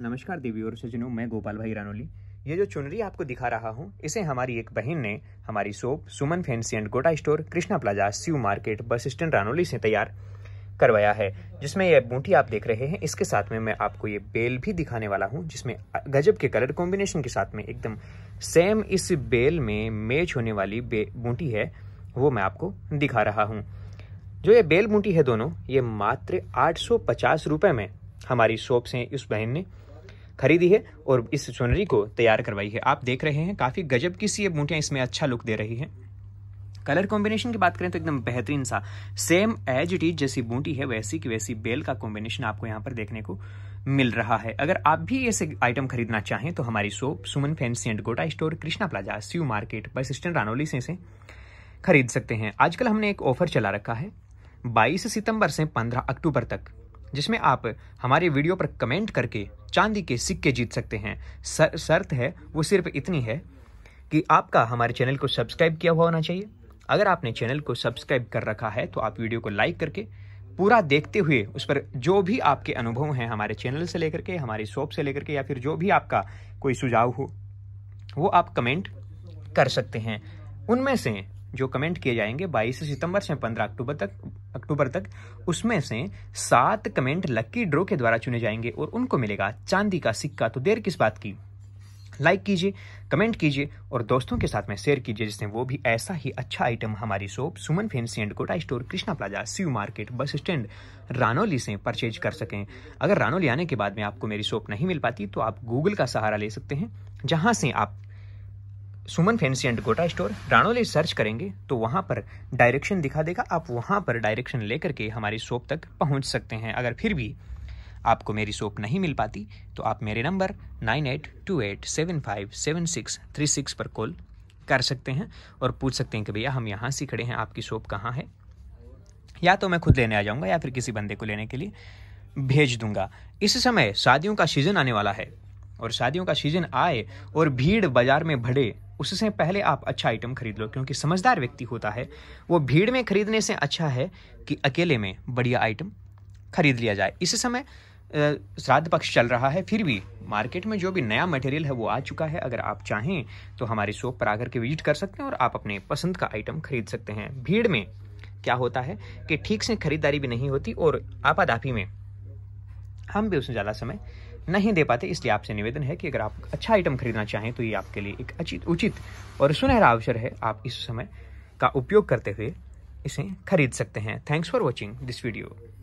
नमस्कार देवी और सजनों मैं गोपाल भाई रानोली ये जो चुनरी आपको दिखा रहा हूँ इसे हमारी एक बहन ने हमारी shop Suman fancy and Gota store Krishna plaza सीव मार्केट बस स्टैंड रानोली से तैयार करवाया है जिसमें यह बूटी आप देख रहे हैं इसके साथ में मैं आपको ये बेल भी दिखाने वाला हूँ जिसमें गजब के कलर कॉम्बिनेशन के साथ में एकदम सेम इस बेल में मैच होने वाली बूटी है वो मैं आपको दिखा रहा हूँ जो ये बेल बूटी है दोनों ये मात्र आठ सौ में हमारी शॉप से उस बहन ने खरीदी है और इस चुनरी को तैयार करवाई है आप देख रहे हैं काफ़ी गजब की सी ये बूटियां इसमें अच्छा लुक दे रही है कलर कॉम्बिनेशन की बात करें तो एकदम बेहतरीन सा सेम एज इट इज जैसी बूटी है वैसी की वैसी बेल का कॉम्बिनेशन आपको यहाँ पर देखने को मिल रहा है अगर आप भी ऐसे आइटम खरीदना चाहें तो हमारी shop Suman fancy and Gota store Krishna plaza CU market bus stand Ranoli से, से खरीद सकते हैं आजकल हमने एक ऑफर चला रखा है 22 सितंबर से 15 अक्टूबर तक जिसमें आप हमारे वीडियो पर कमेंट करके चांदी के सिक्के जीत सकते हैं शर्त है वो सिर्फ इतनी है कि आपका हमारे चैनल को सब्सक्राइब किया हुआ होना चाहिए अगर आपने चैनल को सब्सक्राइब कर रखा है तो आप वीडियो को लाइक करके पूरा देखते हुए उस पर जो भी आपके अनुभव हैं हमारे चैनल से लेकर के हमारे शॉप से लेकर के या फिर जो भी आपका कोई सुझाव हो वो आप कमेंट कर सकते हैं उनमें से जो कमेंट किए जाएंगे 22 सितंबर से 15 अक्टूबर तक अक्टूबर तक उसमें से सात कमेंट लकी ड्रो के द्वारा चुने जाएंगे और उनको मिलेगा चांदी का सिक्का तो देर किस बात की लाइक कीजिए कमेंट कीजिए और दोस्तों के साथ में शेयर कीजिए जिससे वो भी ऐसा ही अच्छा आइटम हमारी shop Suman fancy and Kota store Krishna plaza CU market bus stand Ranoli से परचेज कर सकें अगर रानोली आने के बाद में आपको मेरी शॉप नहीं मिल पाती तो आप गूगल का सहारा ले सकते हैं जहां से आप Suman fancy and Gota store Ranoli search करेंगे तो वहाँ पर डायरेक्शन दिखा देगा आप वहाँ पर डायरेक्शन ले करके हमारी शॉप तक पहुँच सकते हैं अगर फिर भी आपको मेरी शॉप नहीं मिल पाती तो आप मेरे number nine eight two eight seven five seven six three six पर कॉल कर सकते हैं और पूछ सकते हैं कि भैया हम यहाँ से खड़े हैं आपकी शॉप कहाँ है या तो मैं खुद लेने आ जाऊँगा या फिर किसी बंदे को लेने के लिए भेज दूंगा इस समय शादियों का सीज़न आने वाला है और शादियों का सीज़न आए और भीड़ बाज़ार में भड़े उससे पहले आप अच्छा आइटम खरीद लो क्योंकि समझदार व्यक्ति होता है वो भीड़ में खरीदने से अच्छा है कि अकेले में बढ़िया आइटम खरीद लिया जाए इस समय श्राद्ध पक्ष चल रहा है फिर भी मार्केट में जो भी नया मटेरियल है वो आ चुका है अगर आप चाहें तो हमारे शॉप पर आकर के विजिट कर सकते हैं और आप अपने पसंद का आइटम खरीद सकते हैं भीड़ में क्या होता है कि ठीक से खरीदारी भी नहीं होती और आपाधापी में हम भी उसमें ज़्यादा समय नहीं दे पाते इसलिए आपसे निवेदन है कि अगर आप अच्छा आइटम खरीदना चाहें तो ये आपके लिए एक अचित उचित और सुनहरा अवसर है आप इस समय का उपयोग करते हुए इसे खरीद सकते हैं thanks for watching this video